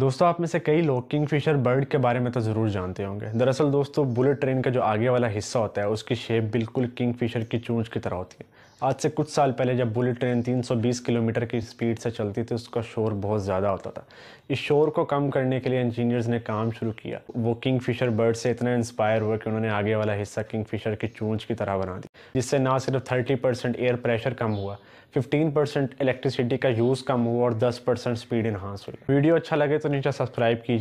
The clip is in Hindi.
दोस्तों आप में से कई लोग किंगफिशर बर्ड के बारे में तो ज़रूर जानते होंगे दरअसल दोस्तों बुलेट ट्रेन का जो आगे वाला हिस्सा होता है उसकी शेप बिल्कुल किंगफिशर की चूंच की तरह होती है आज से कुछ साल पहले जब बुलेट ट्रेन 320 किलोमीटर की स्पीड से चलती थी उसका शोर बहुत ज़्यादा होता था इस शोर को कम करने के लिए इंजीनियर्स ने काम शुरू किया वो किंग फिशर बर्ड से इतना इंस्पायर हुआ कि उन्होंने आगे वाला हिस्सा किंग फिशर की चूंच की तरह बना दी जिससे ना सिर्फ थर्टी परसेंट एयर प्रेशर कम हुआ 15 परसेंट इलेक्ट्रिसिटी का यूज़ कम हुआ और 10 परसेंट स्पीड इन्हांस हुई वीडियो अच्छा लगे तो सब्सक्राइब कीजिए